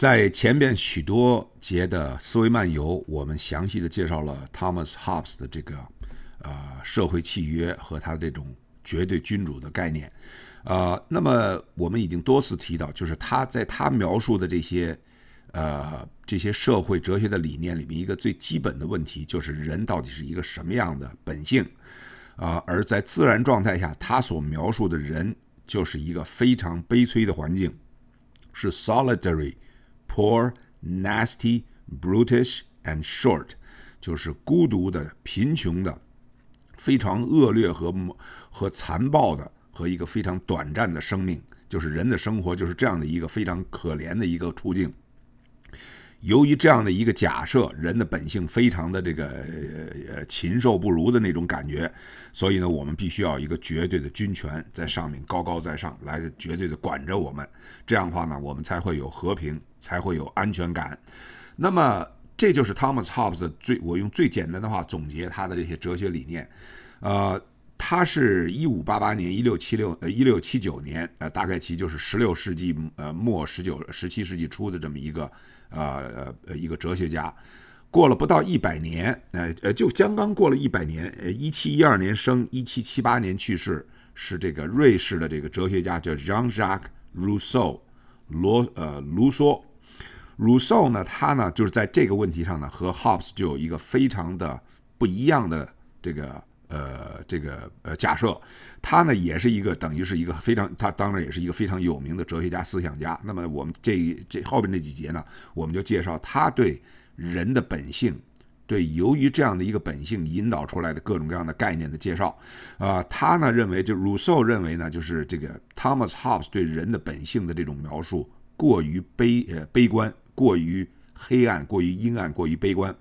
在前面许多节的思维漫游，我们详细的介绍了 Thomas Hobbes 的这个，呃，社会契约和他这种绝对君主的概念，呃，那么我们已经多次提到，就是他在他描述的这些，呃，这些社会哲学的理念里面，一个最基本的问题就是人到底是一个什么样的本性，啊，而在自然状态下，他所描述的人就是一个非常悲催的环境，是 solitary。Poor, nasty, brutish, and short，就是孤独的、贫穷的、非常恶劣和和残暴的和一个非常短暂的生命，就是人的生活就是这样的一个非常可怜的一个处境。由于这样的一个假设，人的本性非常的这个呃呃禽兽不如的那种感觉，所以呢，我们必须要一个绝对的军权在上面高高在上来绝对的管着我们，这样的话呢，我们才会有和平，才会有安全感。那么这就是 Thomas Hobbes 最我用最简单的话总结他的这些哲学理念。呃，他是一五八八年一六七六呃一六七九年呃大概其就是十六世纪呃末十九十七世纪初的这么一个。呃呃，一个哲学家，过了不到一百年，呃呃，就刚刚过了一百年，呃，一七一二年生，一七七八年去世，是这个瑞士的这个哲学家，叫 Jean-Jacques Rousseau，罗呃卢梭，Rousseau 呢，他呢就是在这个问题上呢和 Hobbes 就有一个非常的不一样的这个。呃，这个呃，假设他呢，也是一个等于是一个非常，他当然也是一个非常有名的哲学家、思想家。那么我们这这后边这几节呢，我们就介绍他对人的本性，对由于这样的一个本性引导出来的各种各样的概念的介绍。啊，他呢认为，就 r u s s e 认为呢，就是这个 Thomas Hobbes 对人的本性的这种描述过于悲呃悲观，过于黑暗，过于阴暗，过于悲观。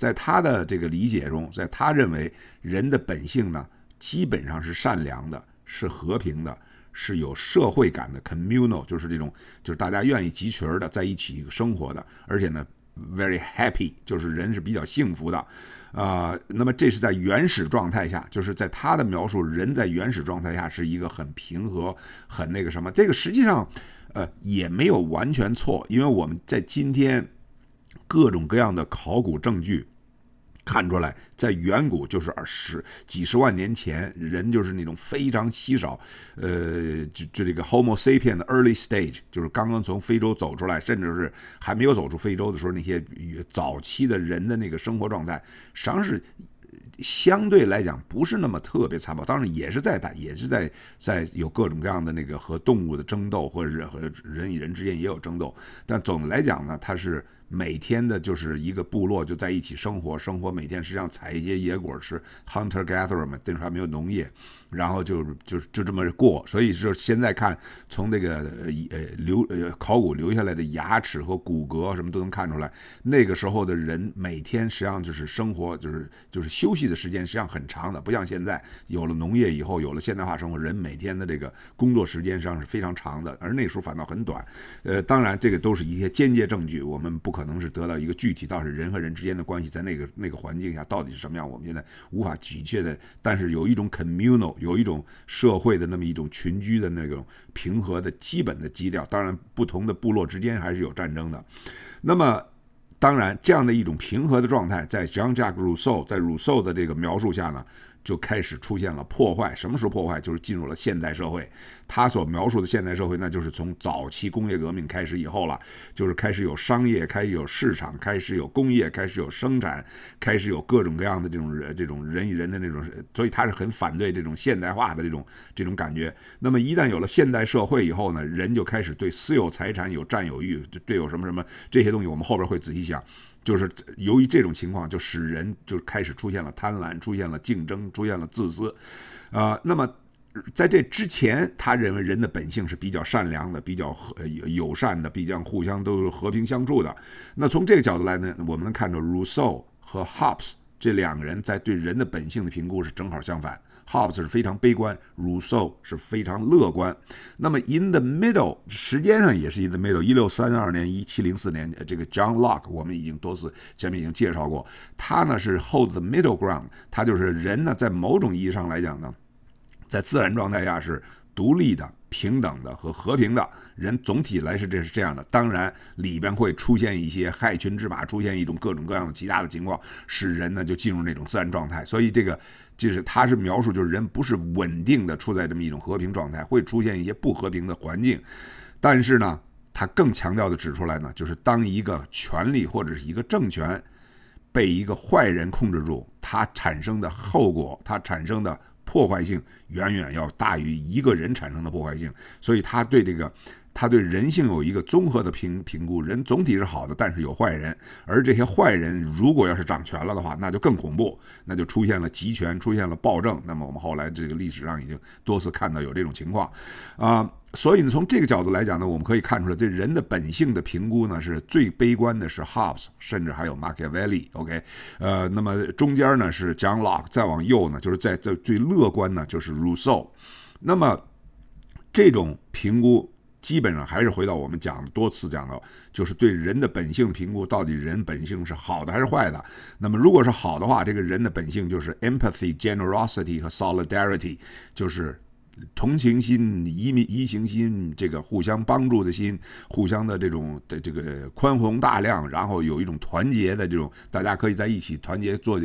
在他的这个理解中，在他认为人的本性呢，基本上是善良的，是和平的，是有社会感的 （communal），就是这种，就是大家愿意集群的，在一起生活的，而且呢，very happy，就是人是比较幸福的，啊，那么这是在原始状态下，就是在他的描述，人在原始状态下是一个很平和、很那个什么。这个实际上，呃，也没有完全错，因为我们在今天。各种各样的考古证据看出来，在远古就是二十几十万年前，人就是那种非常稀少，呃，就就这个 Homo sapien 的 early stage，就是刚刚从非洲走出来，甚至是还没有走出非洲的时候，那些早期的人的那个生活状态，实际上是相对来讲不是那么特别残暴。当然也是在打，也是在在有各种各样的那个和动物的争斗，或者是和人与人之间也有争斗，但总的来讲呢，它是。每天的就是一个部落就在一起生活，生活每天实际上采一些野果吃，hunter-gatherer 嘛，那时候还没有农业，然后就就就这么过。所以就现在看，从那个呃呃留呃考古留下来的牙齿和骨骼什么都能看出来，那个时候的人每天实际上就是生活就是就是休息的时间实际上很长的，不像现在有了农业以后，有了现代化生活，人每天的这个工作时间实际上是非常长的，而那时候反倒很短。呃，当然这个都是一些间接证据，我们不可。可能是得到一个具体，倒是人和人之间的关系在那个那个环境下到底是什么样，我们现在无法急切的。但是有一种 communal，有一种社会的那么一种群居的那种平和的基本的基调。当然，不同的部落之间还是有战争的。那么，当然这样的一种平和的状态，在 Jean-Jacques Rousseau 在 Rousseau 的这个描述下呢。就开始出现了破坏。什么时候破坏？就是进入了现代社会。他所描述的现代社会，那就是从早期工业革命开始以后了，就是开始有商业，开始有市场，开始有工业，开始有生产，开始有各种各样的这种人，这种人与人的那种。所以他是很反对这种现代化的这种这种感觉。那么一旦有了现代社会以后呢，人就开始对私有财产有占有欲，对有什么什么这些东西，我们后边会仔细讲。就是由于这种情况，就使人就开始出现了贪婪，出现了竞争，出现了自私，呃，那么在这之前，他认为人的本性是比较善良的，比较和友友善的，比较互相都是和平相处的。那从这个角度来呢，我们能看出 Rousseau 和 Hobbes 这两个人在对人的本性的评估是正好相反。Hobbes 是非常悲观，Rousseau 是非常乐观。那么，in the middle 时间上也是 In the middle，一六三二年一七零四年，这个 John Locke 我们已经多次前面已经介绍过，他呢是 hold the middle ground，他就是人呢在某种意义上来讲呢，在自然状态下是独立的。平等的和和平的人总体来说这是这样的，当然里边会出现一些害群之马，出现一种各种各样的其他的情况，使人呢就进入那种自然状态。所以这个就是他是描述，就是人不是稳定的处在这么一种和平状态，会出现一些不和平的环境。但是呢，他更强调的指出来呢，就是当一个权力或者是一个政权被一个坏人控制住，它产生的后果，它产生的。破坏性远远要大于一个人产生的破坏性，所以他对这个，他对人性有一个综合的评评估。人总体是好的，但是有坏人，而这些坏人如果要是掌权了的话，那就更恐怖，那就出现了集权，出现了暴政。那么我们后来这个历史上已经多次看到有这种情况，啊。所以呢，从这个角度来讲呢，我们可以看出来，对人的本性的评估呢，是最悲观的，是 Hobbes，甚至还有 Machiavelli。OK，呃，那么中间呢是 John Locke，再往右呢，就是在这最乐观呢就是 Rousseau。那么这种评估基本上还是回到我们讲多次讲的，就是对人的本性评估，到底人本性是好的还是坏的？那么如果是好的话，这个人的本性就是 empathy、generosity 和 solidarity，就是。同情心、移民移情心，这个互相帮助的心，互相的这种的这个宽宏大量，然后有一种团结的这种，大家可以在一起团结做，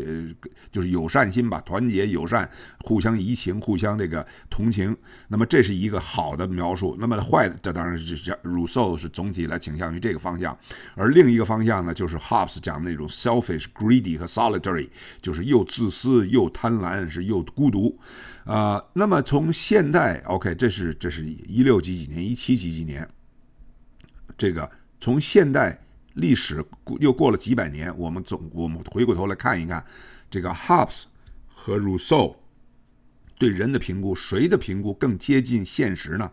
就是友善心吧，团结友善，互相移情，互相这个同情。那么这是一个好的描述。那么坏的，这当然是讲 r u s s e a u 是总体来倾向于这个方向，而另一个方向呢，就是 Hobbes 讲的那种 selfish、greedy 和 solitary，就是又自私又贪婪，是又孤独。啊，那么从现代，OK，这是这是一六几几年，一七几几年，这个从现代历史又过了几百年，我们总我们回过头来看一看，这个 Hobbes 和 Rousseau 对人的评估，谁的评估更接近现实呢？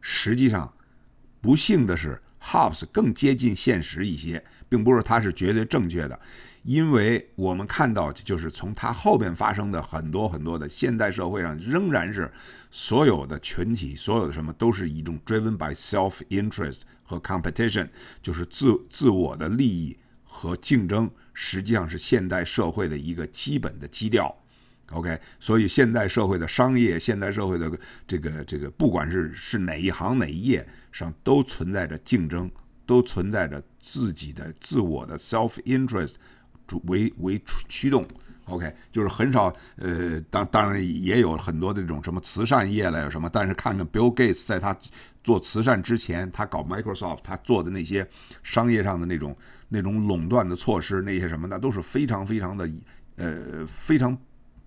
实际上，不幸的是，Hobbes 更接近现实一些，并不是他是绝对正确的。因为我们看到，就是从它后边发生的很多很多的现代社会上，仍然是所有的群体、所有的什么都是一种 driven by self interest 和 competition，就是自自我的利益和竞争，实际上是现代社会的一个基本的基调。OK，所以现代社会的商业，现代社会的这个这个，不管是是哪一行哪一业上，都存在着竞争，都存在着自己的自我的 self interest。主为为驱动，OK，就是很少，呃，当当然也有很多的这种什么慈善业了，有什么？但是看看 Bill Gates 在他做慈善之前，他搞 Microsoft，他做的那些商业上的那种那种垄断的措施，那些什么，那都是非常非常的，呃，非常。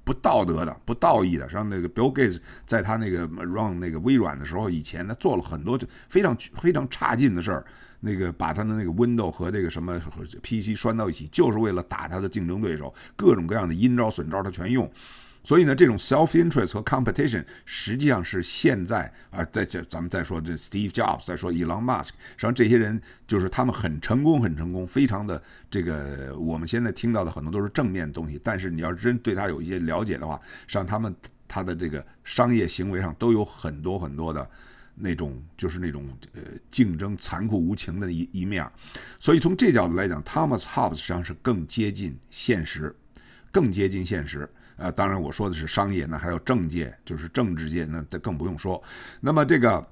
不道德的、不道义的，像那个 Bill Gates，在他那个 run 那个微软的时候，以前他做了很多就非常非常差劲的事儿，那个把他的那个 w i n d o w 和这个什么 PC 拴到一起，就是为了打他的竞争对手，各种各样的阴招、损招他全用。所以呢，这种 self-interest 和 competition 实际上是现在啊，在这咱们再说这 Steve Jobs，再说 Elon Musk，实际上这些人就是他们很成功，很成功，非常的这个我们现在听到的很多都是正面东西。但是你要真对他有一些了解的话，实际上他们他的这个商业行为上都有很多很多的那种，就是那种呃竞争残酷无情的一一面。所以从这角度来讲，Thomas Hobbes 实际上是更接近现实，更接近现实。呃，当然我说的是商业，那还有政界，就是政治界，那更不用说。那么这个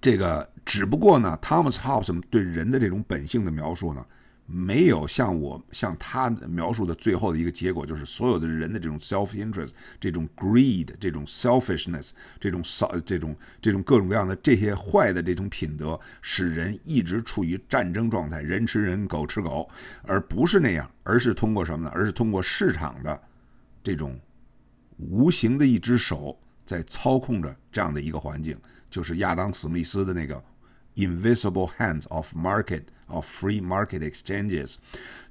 这个，只不过呢，Thomas Hobbes 对人的这种本性的描述呢，没有像我像他描述的最后的一个结果，就是所有的人的这种 self-interest，这种 greed，这种 selfishness，这种扫这种这种各种各样的这些坏的这种品德，使人一直处于战争状态，人吃人，狗吃狗，而不是那样，而是通过什么呢？而是通过市场的。这种无形的一只手在操控着这样的一个环境，就是亚当·斯密斯的那个 “invisible hands of market of free market exchanges”，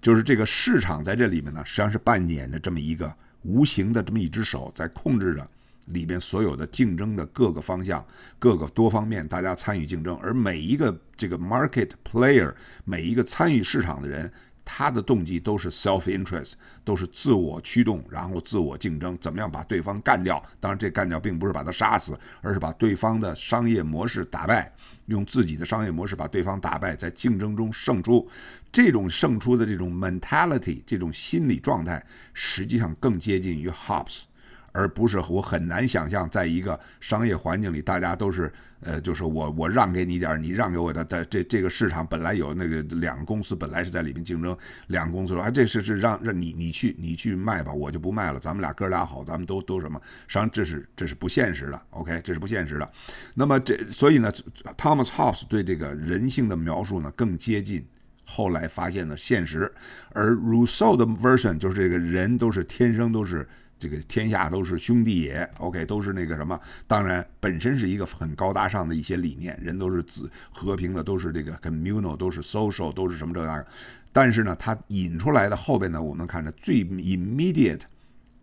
就是这个市场在这里面呢，实际上是扮演着这么一个无形的这么一只手在控制着里边所有的竞争的各个方向、各个多方面，大家参与竞争，而每一个这个 market player，每一个参与市场的人。他的动机都是 self-interest，都是自我驱动，然后自我竞争，怎么样把对方干掉？当然，这干掉并不是把他杀死，而是把对方的商业模式打败，用自己的商业模式把对方打败，在竞争中胜出。这种胜出的这种 mentality，这种心理状态，实际上更接近于 h o b s 而不是我很难想象，在一个商业环境里，大家都是，呃，就是我我让给你点儿，你让给我。的在这这个市场本来有那个两公司，本来是在里面竞争，两公司说，哎，这是是让让你你去你去卖吧，我就不卖了，咱们俩哥俩好，咱们都都什么？商这是这是不现实的，OK，这是不现实的。那么这所以呢，Thomas House 对这个人性的描述呢，更接近后来发现的现实，而 Rousseau 的 version 就是这个人都是天生都是。这个天下都是兄弟也，OK，都是那个什么，当然本身是一个很高大上的一些理念，人都是自和平的，都是这个 c o m m u n a l 都是 social 都是什么这个，但是呢，它引出来的后边呢，我们看着最 immediate，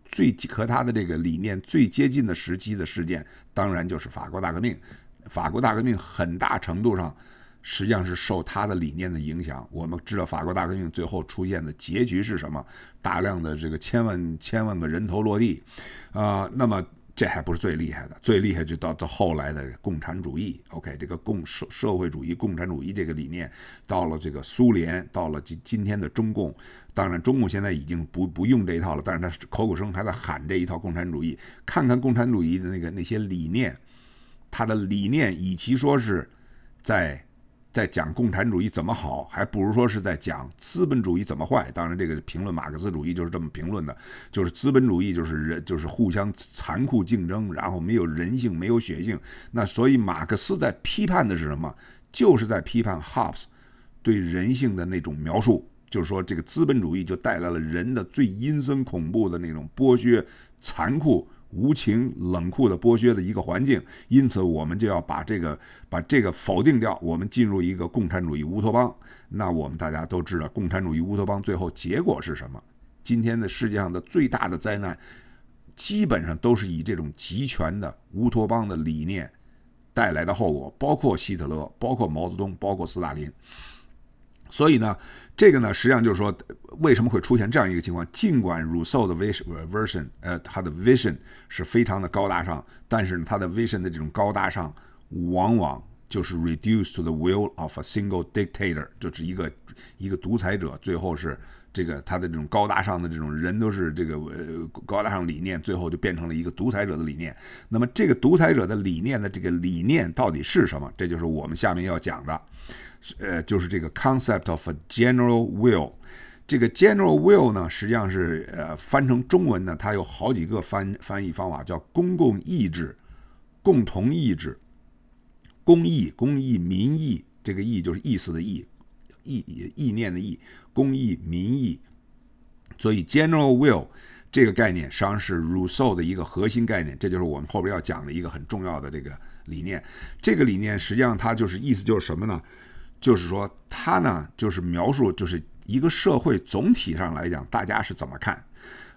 最和它的这个理念最接近的时期的事件，当然就是法国大革命，法国大革命很大程度上。实际上是受他的理念的影响。我们知道法国大革命最后出现的结局是什么？大量的这个千万千万个人头落地，啊，那么这还不是最厉害的，最厉害就到到后来的共产主义。OK，这个共社社会主义、共产主义这个理念，到了这个苏联，到了今今天的中共。当然，中共现在已经不不用这一套了，但是他口口声声还在喊这一套共产主义。看看共产主义的那个那些理念，他的理念，与其说是在。在讲共产主义怎么好，还不如说是在讲资本主义怎么坏。当然，这个评论马克思主义就是这么评论的，就是资本主义就是人就是互相残酷竞争，然后没有人性，没有血性。那所以马克思在批判的是什么？就是在批判 Hobbes 对人性的那种描述，就是说这个资本主义就带来了人的最阴森恐怖的那种剥削、残酷。无情冷酷的剥削的一个环境，因此我们就要把这个把这个否定掉。我们进入一个共产主义乌托邦，那我们大家都知道，共产主义乌托邦最后结果是什么？今天的世界上的最大的灾难，基本上都是以这种集权的乌托邦的理念带来的后果，包括希特勒，包括毛泽东，包括斯大林。所以呢。这个呢，实际上就是说，为什么会出现这样一个情况？尽管 Rousseau 的 vision，呃，他的 vision 是非常的高大上，但是他的 vision 的这种高大上，往往就是 reduce to the will of a single dictator，就是一个一个独裁者。最后是这个他的这种高大上的这种人都是这个呃高大上理念，最后就变成了一个独裁者的理念。那么这个独裁者的理念的这个理念到底是什么？这就是我们下面要讲的。呃，就是这个 concept of a general will。这个 general will 呢，实际上是呃，翻成中文呢，它有好几个翻翻译方法，叫公共意志、共同意志、公益、公益、民意。这个意就是意思的意，意意念的意，公益、民意。所以 general will 这个概念实际上是 Rousseau 的一个核心概念，这就是我们后边要讲的一个很重要的这个理念。这个理念实际上它就是意思就是什么呢？就是说，它呢，就是描述，就是一个社会总体上来讲，大家是怎么看。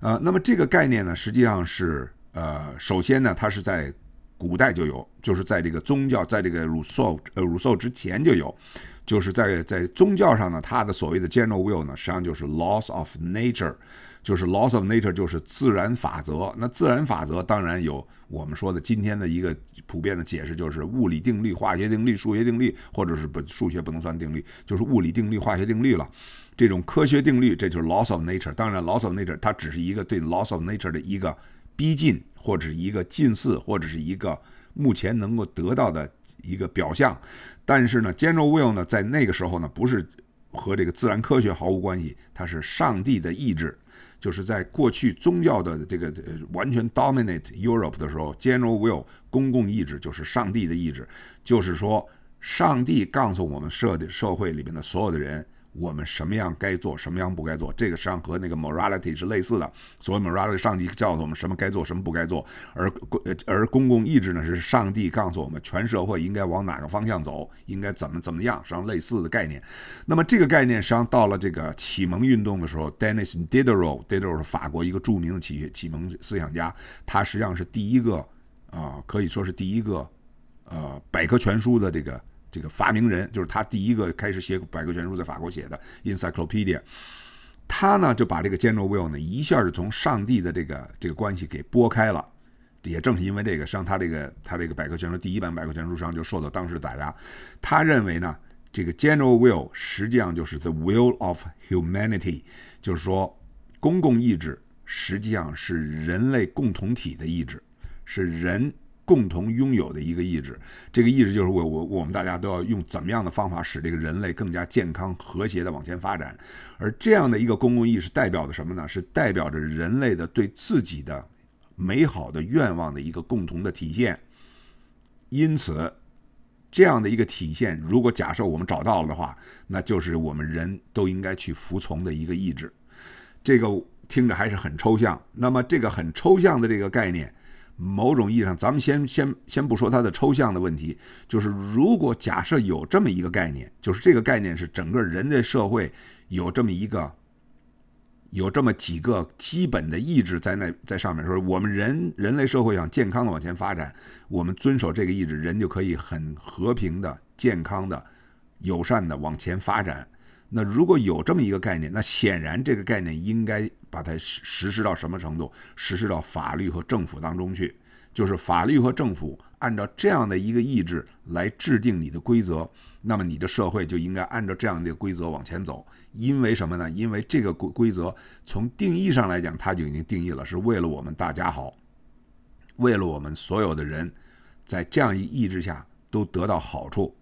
呃，那么这个概念呢，实际上是，呃，首先呢，它是在古代就有，就是在这个宗教，在这个卢梭，呃，卢梭之前就有。就是在在宗教上呢，它的所谓的 general will 呢，实际上就是 laws of nature，就是 laws of nature 就是自然法则。那自然法则当然有我们说的今天的一个普遍的解释，就是物理定律、化学定律、数学定律，或者是不数学不能算定律，就是物理定律、化学定律了。这种科学定律，这就是 laws of nature。当然，laws of nature 它只是一个对 laws of nature 的一个逼近，或者是一个近似，或者是一个目前能够得到的一个表象。但是呢，general will 呢，在那个时候呢，不是和这个自然科学毫无关系，它是上帝的意志，就是在过去宗教的这个完全 dominate Europe 的时候，general will 公共意志就是上帝的意志，就是说，上帝告诉我们社的社会里面的所有的人。我们什么样该做，什么样不该做，这个实际上和那个 morality 是类似的。所以 morality 上帝告诉我们什么该做，什么不该做，而公而公共意志呢，是上帝告诉我们全社会应该往哪个方向走，应该怎么怎么样，实际上类似的概念。那么这个概念实际上到了这个启蒙运动的时候，Denis Diderot，Diderot 是法国一个著名的启启蒙思想家，他实际上是第一个啊，可以说是第一个呃百科全书的这个。这个发明人就是他第一个开始写百科全书，在法国写的《Encyclopedia》。他呢就把这个 general will 呢一下就从上帝的这个这个关系给拨开了。也正是因为这个，像他这个他这个百科全书第一版百科全书上就受到当时的打压。他认为呢，这个 general will 实际上就是 the will of humanity，就是说公共意志实际上是人类共同体的意志，是人。共同拥有的一个意志，这个意志就是我我我们大家都要用怎么样的方法使这个人类更加健康和谐的往前发展。而这样的一个公共意识代表的什么呢？是代表着人类的对自己的美好的愿望的一个共同的体现。因此，这样的一个体现，如果假设我们找到了的话，那就是我们人都应该去服从的一个意志。这个听着还是很抽象。那么，这个很抽象的这个概念。某种意义上，咱们先先先不说它的抽象的问题，就是如果假设有这么一个概念，就是这个概念是整个人类社会有这么一个，有这么几个基本的意志在那在上面，说我们人人类社会想健康的往前发展，我们遵守这个意志，人就可以很和平的、健康的、友善的往前发展。那如果有这么一个概念，那显然这个概念应该把它实实施到什么程度？实施到法律和政府当中去，就是法律和政府按照这样的一个意志来制定你的规则，那么你的社会就应该按照这样的规则往前走。因为什么呢？因为这个规规则从定义上来讲，它就已经定义了是为了我们大家好，为了我们所有的人，在这样一意志下都得到好处。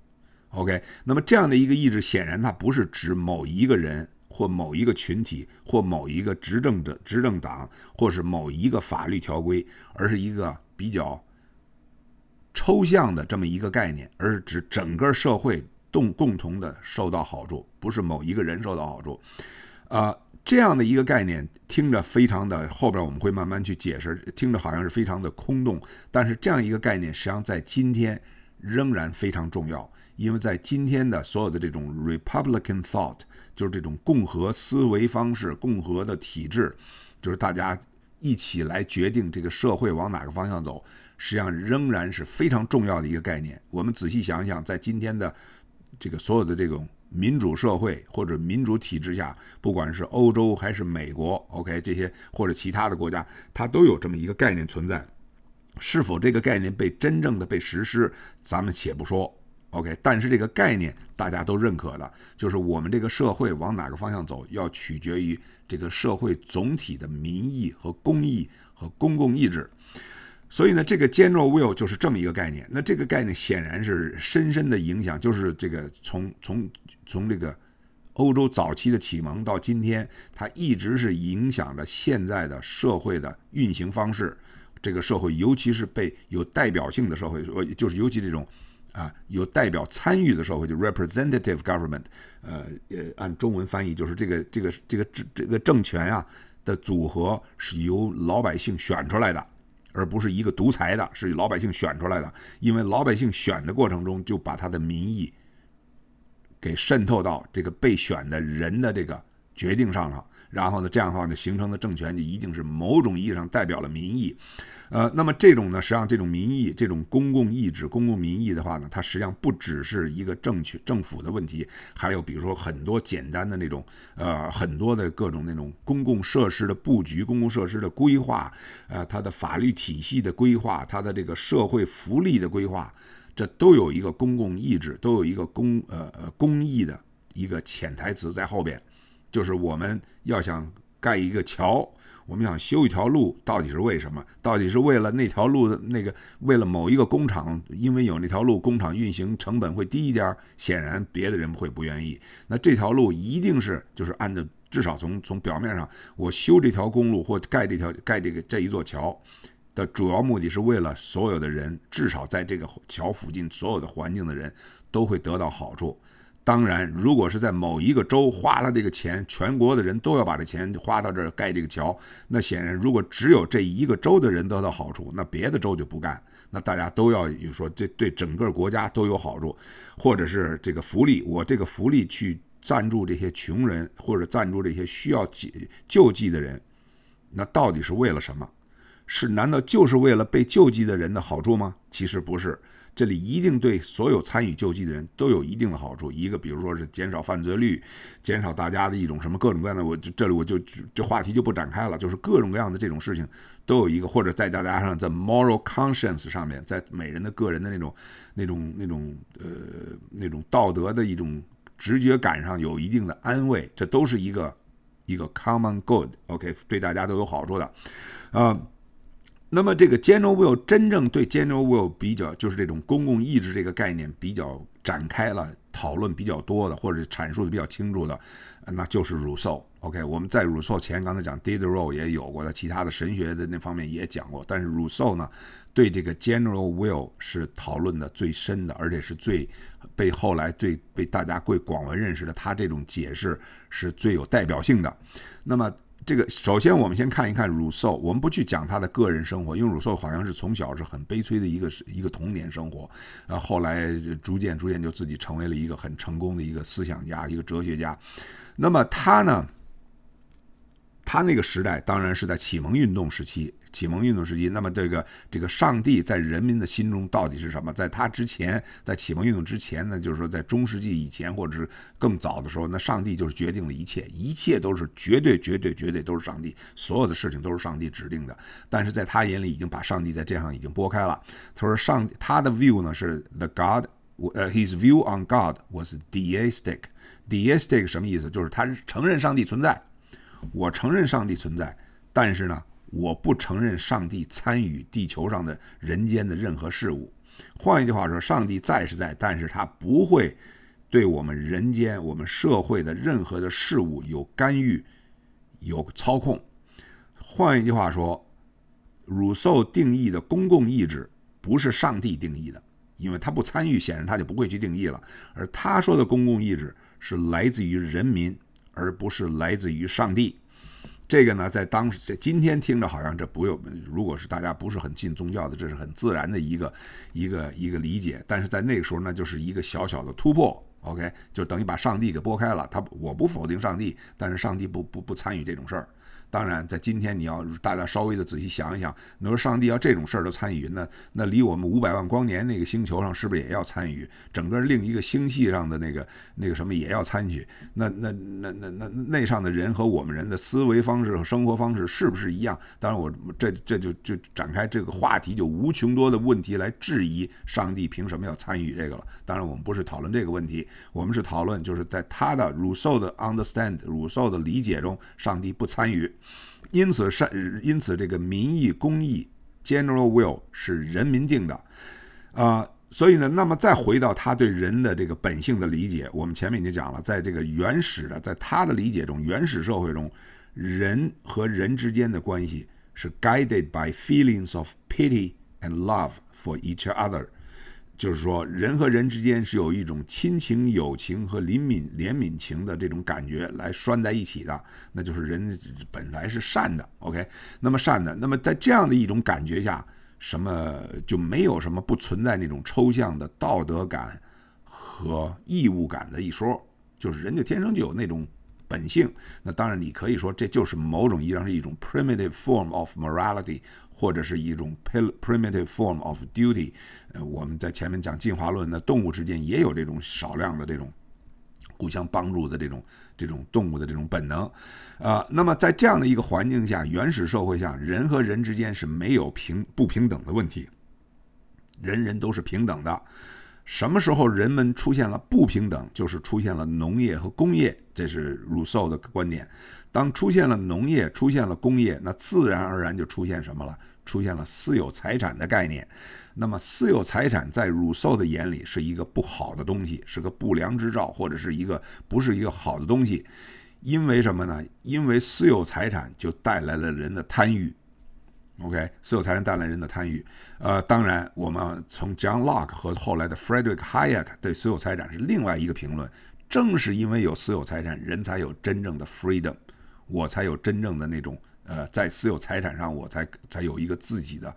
OK，那么这样的一个意志，显然它不是指某一个人或某一个群体或某一个执政的执政党或是某一个法律条规，而是一个比较抽象的这么一个概念，而是指整个社会共共同的受到好处，不是某一个人受到好处。啊，这样的一个概念听着非常的，后边我们会慢慢去解释，听着好像是非常的空洞，但是这样一个概念实际上在今天仍然非常重要。因为在今天的所有的这种 Republican thought，就是这种共和思维方式、共和的体制，就是大家一起来决定这个社会往哪个方向走，实际上仍然是非常重要的一个概念。我们仔细想想，在今天的这个所有的这种民主社会或者民主体制下，不管是欧洲还是美国，OK 这些或者其他的国家，它都有这么一个概念存在。是否这个概念被真正的被实施，咱们且不说。OK，但是这个概念大家都认可的，就是我们这个社会往哪个方向走，要取决于这个社会总体的民意和公益和公共意志。所以呢，这个 “general will” 就是这么一个概念。那这个概念显然是深深的影响，就是这个从从从这个欧洲早期的启蒙到今天，它一直是影响着现在的社会的运行方式。这个社会，尤其是被有代表性的社会，呃，就是尤其这种。啊，有代表参与的社会就 representative government，呃，呃，按中文翻译就是这个这个这个这这个政权啊的组合是由老百姓选出来的，而不是一个独裁的，是老百姓选出来的。因为老百姓选的过程中就把他的民意给渗透到这个被选的人的这个决定上了。然后呢，这样的话呢，形成的政权就一定是某种意义上代表了民意，呃，那么这种呢，实际上这种民意、这种公共意志、公共民意的话呢，它实际上不只是一个政权、政府的问题，还有比如说很多简单的那种，呃，很多的各种那种公共设施的布局、公共设施的规划，呃，它的法律体系的规划、它的这个社会福利的规划，这都有一个公共意志，都有一个公呃呃公益的一个潜台词在后边。就是我们要想盖一个桥，我们想修一条路，到底是为什么？到底是为了那条路的那个，为了某一个工厂，因为有那条路，工厂运行成本会低一点。显然，别的人会不愿意。那这条路一定是，就是按照至少从从表面上，我修这条公路或盖这条盖这个这一座桥的主要目的是为了所有的人，至少在这个桥附近所有的环境的人都会得到好处。当然，如果是在某一个州花了这个钱，全国的人都要把这钱花到这儿盖这个桥。那显然，如果只有这一个州的人得到好处，那别的州就不干。那大家都要有说，这对整个国家都有好处，或者是这个福利。我这个福利去赞助这些穷人，或者赞助这些需要救救济的人，那到底是为了什么？是难道就是为了被救济的人的好处吗？其实不是。这里一定对所有参与救济的人都有一定的好处。一个，比如说是减少犯罪率，减少大家的一种什么各种各样的，我这里我就这话题就不展开了。就是各种各样的这种事情，都有一个或者在大家上在 moral conscience 上面，在每人的个人的那种那种那种呃那种道德的一种直觉感上有一定的安慰，这都是一个一个 common good。OK，对大家都有好处的，啊。那么，这个 general will 真正对 general will 比较就是这种公共意志这个概念比较展开了讨论比较多的，或者阐述的比较清楚的，那就是 Rousseau。OK，我们在 Rousseau 前，刚才讲 Diderot 也有过的，其他的神学的那方面也讲过。但是 Rousseau 呢，对这个 general will 是讨论的最深的，而且是最被后来最被大家最广为认识的。他这种解释是最有代表性的。那么，这个首先，我们先看一看鲁肃，我们不去讲他的个人生活，因为鲁肃好像是从小是很悲催的一个一个童年生活，后后来逐渐逐渐就自己成为了一个很成功的一个思想家、一个哲学家。那么他呢？他那个时代当然是在启蒙运动时期。启蒙运动时期，那么这个这个上帝在人民的心中到底是什么？在他之前，在启蒙运动之前呢，就是说在中世纪以前或者是更早的时候，那上帝就是决定了一切，一切都是绝对、绝对、绝对都是上帝，所有的事情都是上帝指定的。但是在他眼里，已经把上帝在这样已经拨开了。他说：“上他的 view 呢是 the God，呃 his view on God was deistic。deistic 什么意思？就是他承认上帝存在。”我承认上帝存在，但是呢，我不承认上帝参与地球上的人间的任何事物。换一句话说，上帝在是在，但是他不会对我们人间、我们社会的任何的事物有干预、有操控。换一句话说，r o 定义的公共意志不是上帝定义的，因为他不参与，显然他就不会去定义了。而他说的公共意志是来自于人民。而不是来自于上帝，这个呢，在当时在今天听着好像这不用，如果是大家不是很信宗教的，这是很自然的一个一个一个理解。但是在那个时候，那就是一个小小的突破。OK，就等于把上帝给拨开了。他我不否定上帝，但是上帝不不不参与这种事儿。当然，在今天你要大家稍微的仔细想一想，你说上帝要这种事儿都参与那那离我们五百万光年那个星球上是不是也要参与？整个另一个星系上的那个那个什么也要参与？那那那那那那上的人和我们人的思维方式和生活方式是不是一样？当然，我这这就就展开这个话题，就无穷多的问题来质疑上帝凭什么要参与这个了。当然，我们不是讨论这个问题。我们是讨论，就是在他的汝受的 understand，汝受的理解中，上帝不参与，因此善，因此这个民意公义 general will 是人民定的，啊，所以呢，那么再回到他对人的这个本性的理解，我们前面已经讲了，在这个原始的，在他的理解中，原始社会中，人和人之间的关系是 guided by feelings of pity and love for each other。就是说，人和人之间是有一种亲情、友情和怜悯、怜悯情的这种感觉来拴在一起的，那就是人本来是善的。OK，那么善的，那么在这样的一种感觉下，什么就没有什么不存在那种抽象的道德感和义务感的一说，就是人就天生就有那种本性。那当然，你可以说这就是某种意义上是一种 primitive form of morality。或者是一种 primitive form of duty，呃，我们在前面讲进化论的动物之间也有这种少量的这种互相帮助的这种这种动物的这种本能，啊，那么在这样的一个环境下，原始社会下，人和人之间是没有平不平等的问题，人人都是平等的。什么时候人们出现了不平等，就是出现了农业和工业，这是鲁肃的观点。当出现了农业，出现了工业，那自然而然就出现什么了？出现了私有财产的概念。那么，私有财产在 Rousseau 的眼里是一个不好的东西，是个不良之兆，或者是一个不是一个好的东西？因为什么呢？因为私有财产就带来了人的贪欲。OK，私有财产带来人的贪欲。呃，当然，我们从 John Locke 和后来的 Frederick Hayek 对私有财产是另外一个评论。正是因为有私有财产，人才有真正的 freedom。我才有真正的那种，呃，在私有财产上，我才才有一个自己的，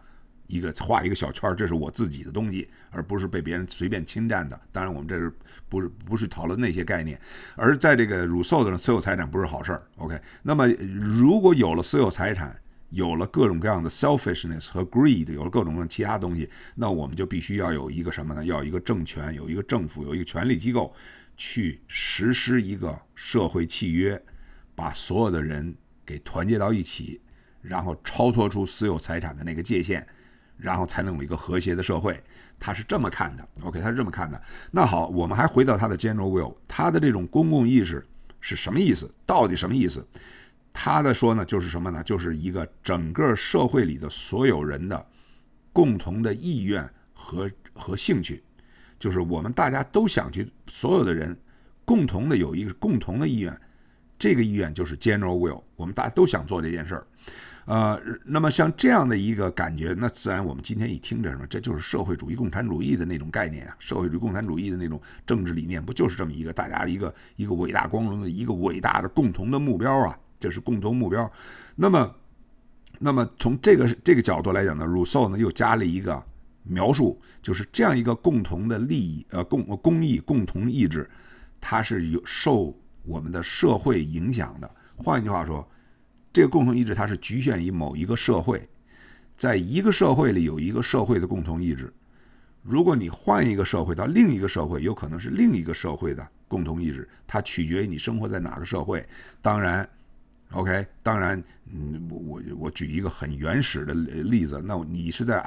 一个画一个小圈儿，这是我自己的东西，而不是被别人随便侵占的。当然，我们这是不是不是讨论那些概念，而在这个乳 o 的上，私有财产不是好事儿。OK，那么如果有了私有财产，有了各种各样的 selfishness 和 greed，有了各种各样其他东西，那我们就必须要有一个什么呢？要一个政权，有一个政府，有一个权力机构去实施一个社会契约。把所有的人给团结到一起，然后超脱出私有财产的那个界限，然后才能有一个和谐的社会。他是这么看的。OK，他是这么看的。那好，我们还回到他的 general will，他的这种公共意识是什么意思？到底什么意思？他的说呢，就是什么呢？就是一个整个社会里的所有人的共同的意愿和和兴趣，就是我们大家都想去，所有的人共同的有一个共同的意愿。这个意愿就是 general will，我们大家都想做这件事儿，呃，那么像这样的一个感觉，那自然我们今天一听这什么，这就是社会主义共产主义的那种概念啊，社会主义共产主义的那种政治理念，不就是这么一个大家一个一个伟大光荣的一个伟大的共同的目标啊？这是共同目标。那么，那么从这个这个角度来讲呢，a u 呢又加了一个描述，就是这样一个共同的利益，呃，共公益共同意志，它是有受。我们的社会影响的，换一句话说，这个共同意志它是局限于某一个社会，在一个社会里有一个社会的共同意志。如果你换一个社会到另一个社会，有可能是另一个社会的共同意志，它取决于你生活在哪个社会。当然，OK，当然，嗯，我我举一个很原始的例子，那你是在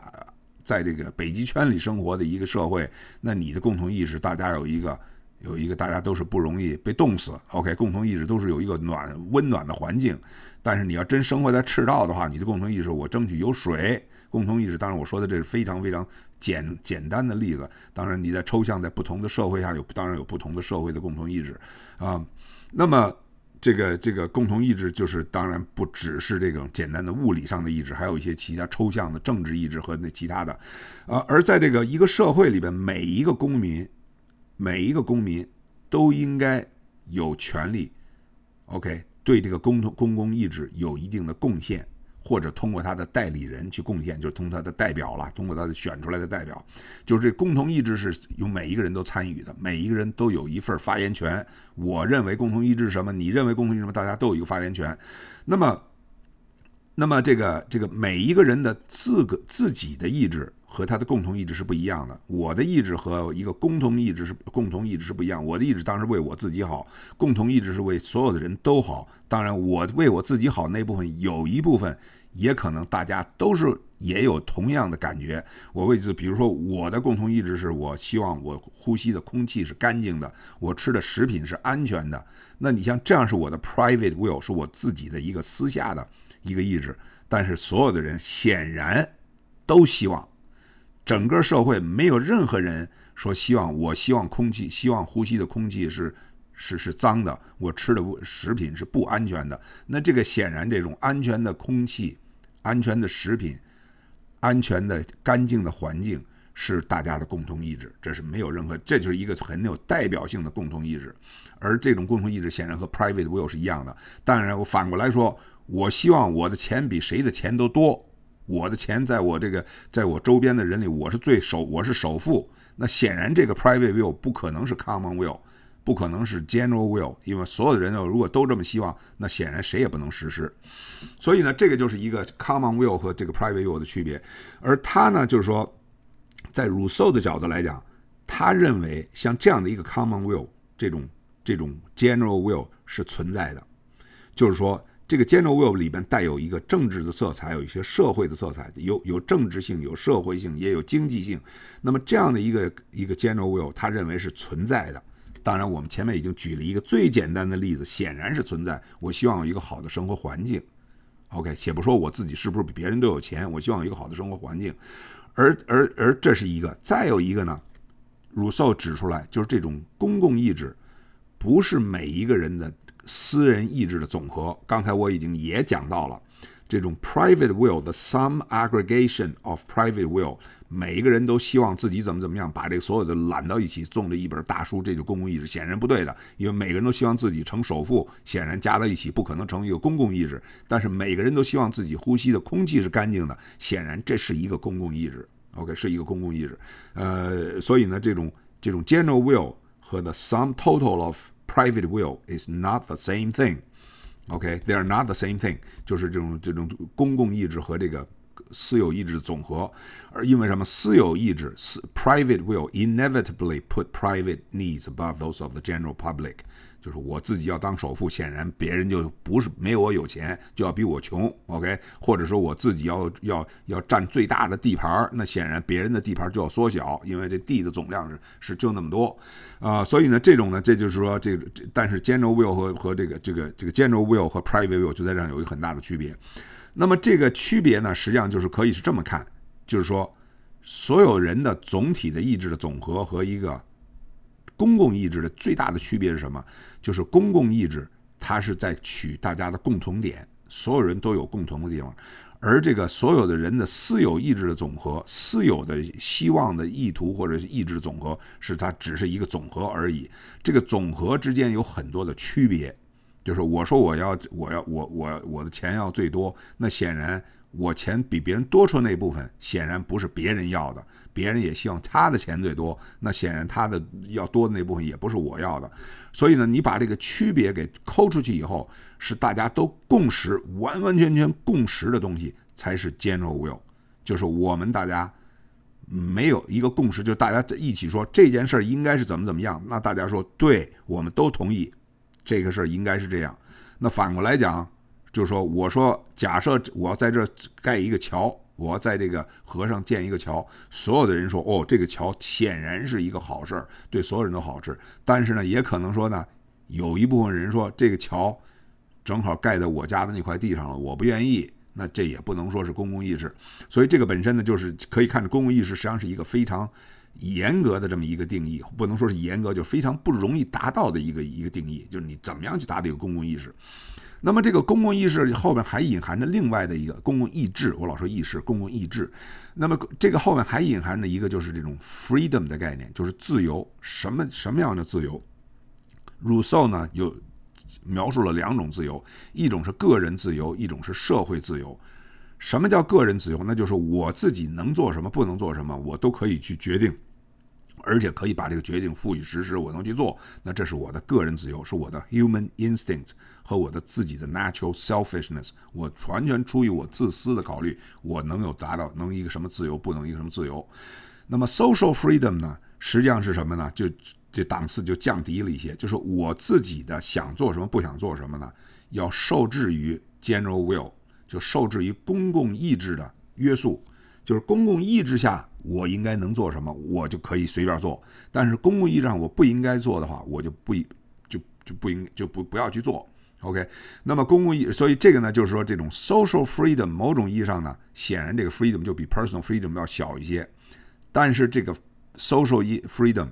在这个北极圈里生活的一个社会，那你的共同意识大家有一个。有一个大家都是不容易被冻死，OK，共同意志都是有一个暖温暖的环境。但是你要真生活在赤道的话，你的共同意识我争取有水。共同意志，当然我说的这是非常非常简简单的例子。当然你在抽象在不同的社会上有，当然有不同的社会的共同意志啊。那么这个这个共同意志就是当然不只是这种简单的物理上的意志，还有一些其他抽象的政治意志和那其他的。呃，而在这个一个社会里边，每一个公民。每一个公民都应该有权利，OK，对这个共同公共意志有一定的贡献，或者通过他的代理人去贡献，就是通过他的代表了，通过他的选出来的代表，就是这共同意志是由每一个人都参与的，每一个人都有一份发言权。我认为共同意志什么？你认为共同意志什么？大家都有一个发言权。那么，那么这个这个每一个人的自个自己的意志。和他的共同意志是不一样的。我的意志和一个共同意志是共同意志是不一样。我的意志当然为我自己好，共同意志是为所有的人都好。当然，我为我自己好那部分有一部分，也可能大家都是也有同样的感觉。我为自，比如说我的共同意志是我希望我呼吸的空气是干净的，我吃的食品是安全的。那你像这样是我的 private will，是我自己的一个私下的一个意志。但是所有的人显然都希望。整个社会没有任何人说希望，我希望空气，希望呼吸的空气是是是脏的，我吃的食品是不安全的。那这个显然，这种安全的空气、安全的食品、安全的干净的环境是大家的共同意志，这是没有任何，这就是一个很有代表性的共同意志。而这种共同意志显然和 private will 是一样的。当然，我反过来说，我希望我的钱比谁的钱都多。我的钱在我这个，在我周边的人里，我是最首，我是首富。那显然，这个 private will 不可能是 common will，不可能是 general will，因为所有的人要如果都这么希望，那显然谁也不能实施。所以呢，这个就是一个 common will 和这个 private will 的区别。而他呢，就是说，在 Rousseau 的角度来讲，他认为像这样的一个 common will，这种这种 general will 是存在的，就是说。这个 general will 里边带有一个政治的色彩，有一些社会的色彩，有有政治性，有社会性，也有经济性。那么这样的一个一个 general will，他认为是存在的。当然，我们前面已经举了一个最简单的例子，显然是存在。我希望有一个好的生活环境。OK，且不说我自己是不是比别人都有钱，我希望有一个好的生活环境。而而而这是一个，再有一个呢 r u s s e 指出来就是这种公共意志不是每一个人的。私人意志的总和，刚才我已经也讲到了，这种 private will 的 sum aggregation of private will，每一个人都希望自己怎么怎么样，把这所有的揽到一起，种了一本大书，这就公共意志，显然不对的，因为每个人都希望自己成首富，显然加到一起不可能成为一个公共意志。但是每个人都希望自己呼吸的空气是干净的，显然这是一个公共意志。OK，是一个公共意志。呃，所以呢，这种这种 general will 和 the sum total of private will is not the same thing. Okay, they are not the same private will inevitably put private needs above those of the general public。就是我自己要当首富，显然别人就不是没有我有钱，就要比我穷。OK，或者说我自己要要要占最大的地盘儿，那显然别人的地盘就要缩小，因为这地的总量是是就那么多啊。所以呢，这种呢，这就是说这但是 general will 和和这个这个这个 general will 和 private will 就在这儿有一个很大的区别。那么这个区别呢，实际上就是可以是这么看，就是说所有人的总体的意志的总和和一个公共意志的最大的区别是什么？就是公共意志，它是在取大家的共同点，所有人都有共同的地方，而这个所有的人的私有意志的总和，私有的希望的意图或者意志总和，是它只是一个总和而已。这个总和之间有很多的区别，就是我说我要我要我我我的钱要最多，那显然我钱比别人多出那部分，显然不是别人要的。别人也希望他的钱最多，那显然他的要多的那部分也不是我要的，所以呢，你把这个区别给抠出去以后，是大家都共识，完完全全共识的东西才是兼 i 无忧。就是我们大家没有一个共识，就大家一起说这件事儿应该是怎么怎么样，那大家说对我们都同意，这个事儿应该是这样。那反过来讲，就说我说假设我要在这儿盖一个桥。我在这个河上建一个桥，所有的人说：“哦，这个桥显然是一个好事儿，对所有人都好事但是呢，也可能说呢，有一部分人说这个桥正好盖在我家的那块地上了，我不愿意。那这也不能说是公共意识。所以这个本身呢，就是可以看，公共意识实际上是一个非常严格的这么一个定义，不能说是严格，就非常不容易达到的一个一个定义。就是你怎么样去达到公共意识？那么这个公共意识后面还隐含着另外的一个公共意志，我老说意识、公共意志。那么这个后面还隐含着一个，就是这种 freedom 的概念，就是自由。什么什么样的自由？Rousseau 呢有描述了两种自由，一种是个人自由，一种是社会自由。什么叫个人自由？那就是我自己能做什么，不能做什么，我都可以去决定，而且可以把这个决定赋予实施，我能去做。那这是我的个人自由，是我的 human instinct。和我的自己的 natural selfishness，我完全出于我自私的考虑，我能有达到能一个什么自由，不能一个什么自由。那么 social freedom 呢？实际上是什么呢？就这档次就降低了一些。就是我自己的想做什么，不想做什么呢？要受制于 general will，就受制于公共意志的约束。就是公共意志下，我应该能做什么，我就可以随便做；但是公共意志上我不应该做的话，我就不应就就不应就不不要去做。OK，那么公共意，所以这个呢，就是说这种 social freedom 某种意义上呢，显然这个 freedom 就比 personal freedom 要小一些，但是这个 social freedom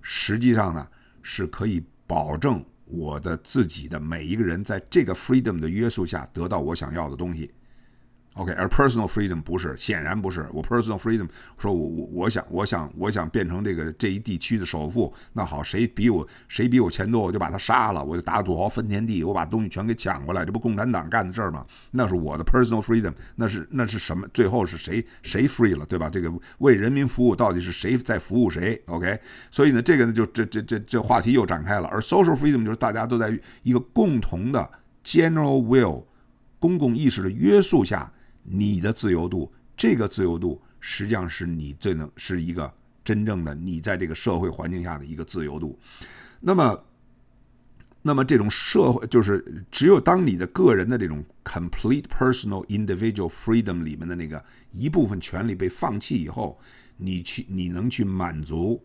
实际上呢，是可以保证我的自己的每一个人在这个 freedom 的约束下得到我想要的东西。OK，而 personal freedom 不是，显然不是。我 personal freedom，说我我我想我想我想变成这个这一地区的首富。那好，谁比我谁比我钱多，我就把他杀了，我就打土豪分田地，我把东西全给抢过来。这不共产党干的事儿吗？那是我的 personal freedom，那是那是什么？最后是谁谁 free 了，对吧？这个为人民服务，到底是谁在服务谁？OK，所以呢，这个呢就这这这这话题又展开了。而 social freedom 就是大家都在一个共同的 general will，公共意识的约束下。你的自由度，这个自由度实际上是你最能是一个真正的你在这个社会环境下的一个自由度。那么，那么这种社会就是只有当你的个人的这种 complete personal individual freedom 里面的那个一部分权利被放弃以后，你去你能去满足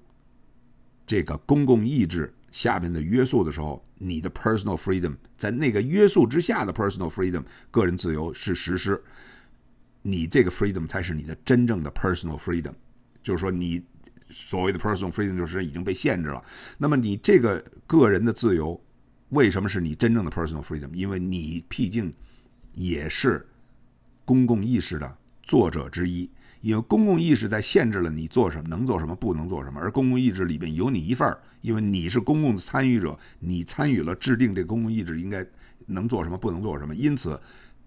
这个公共意志下面的约束的时候，你的 personal freedom 在那个约束之下的 personal freedom 个人自由是实施。你这个 freedom 才是你的真正的 personal freedom，就是说你所谓的 personal freedom 就是已经被限制了。那么你这个个人的自由为什么是你真正的 personal freedom？因为你毕竟也是公共意识的作者之一，因为公共意识在限制了你做什么、能做什么、不能做什么，而公共意志里面有你一份儿，因为你是公共的参与者，你参与了制定这公共意志应该能做什么、不能做什么，因此。